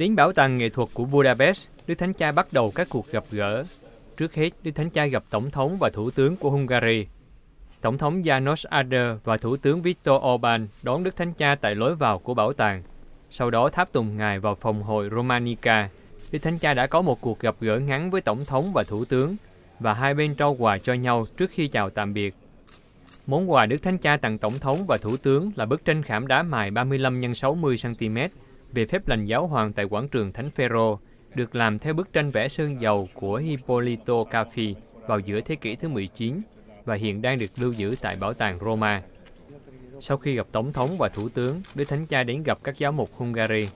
Đến bảo tàng nghệ thuật của Budapest, Đức Thánh Cha bắt đầu các cuộc gặp gỡ. Trước hết, Đức Thánh Cha gặp Tổng thống và Thủ tướng của Hungary. Tổng thống Janos Ader và Thủ tướng Viktor Orbán đón Đức Thánh Cha tại lối vào của bảo tàng. Sau đó tháp tùng ngài vào phòng hội Romanica. Đức Thánh Cha đã có một cuộc gặp gỡ ngắn với Tổng thống và Thủ tướng và hai bên trao quà cho nhau trước khi chào tạm biệt. Món quà Đức Thánh Cha tặng Tổng thống và Thủ tướng là bức tranh khảm đá mài 35 x 60 cm về phép lành giáo hoàng tại quảng trường Thánh Phaero được làm theo bức tranh vẽ sơn dầu của Hippolito Caffi vào giữa thế kỷ thứ 19 và hiện đang được lưu giữ tại Bảo tàng Roma. Sau khi gặp Tổng thống và Thủ tướng, Đức Thánh Cha đến gặp các giáo mục Hungary.